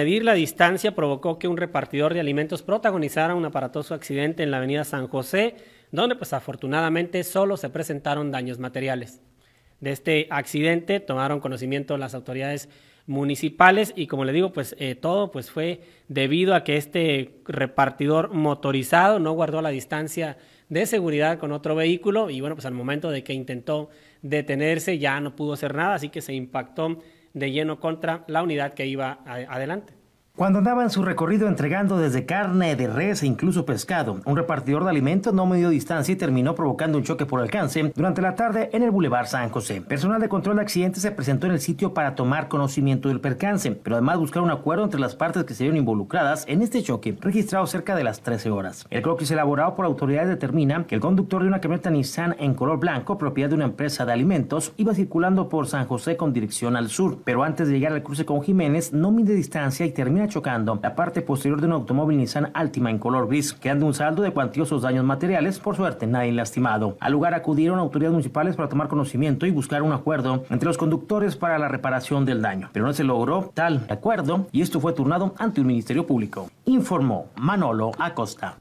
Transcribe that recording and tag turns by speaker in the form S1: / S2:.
S1: Medir la distancia provocó que un repartidor de alimentos protagonizara un aparatoso accidente en la avenida San José, donde pues afortunadamente solo se presentaron daños materiales. De este accidente tomaron conocimiento las autoridades municipales y como le digo, pues eh, todo pues fue debido a que este repartidor motorizado no guardó la distancia de seguridad con otro vehículo y bueno, pues al momento de que intentó detenerse ya no pudo hacer nada, así que se impactó de lleno contra la unidad que iba adelante.
S2: Cuando andaba en su recorrido entregando desde carne de res e incluso pescado, un repartidor de alimentos no midió distancia y terminó provocando un choque por alcance durante la tarde en el Boulevard San José. Personal de control de accidentes se presentó en el sitio para tomar conocimiento del percance, pero además buscar un acuerdo entre las partes que se vieron involucradas en este choque, registrado cerca de las 13 horas. El croquis elaborado por autoridades determina que el conductor de una camioneta Nissan en color blanco, propiedad de una empresa de alimentos, iba circulando por San José con dirección al sur, pero antes de llegar al cruce con Jiménez no mide distancia y termina chocando la parte posterior de un automóvil Nissan Altima en color gris, quedando un saldo de cuantiosos daños materiales, por suerte nadie lastimado. Al lugar acudieron autoridades municipales para tomar conocimiento y buscar un acuerdo entre los conductores para la reparación del daño, pero no se logró tal acuerdo y esto fue turnado ante un ministerio público, informó Manolo Acosta.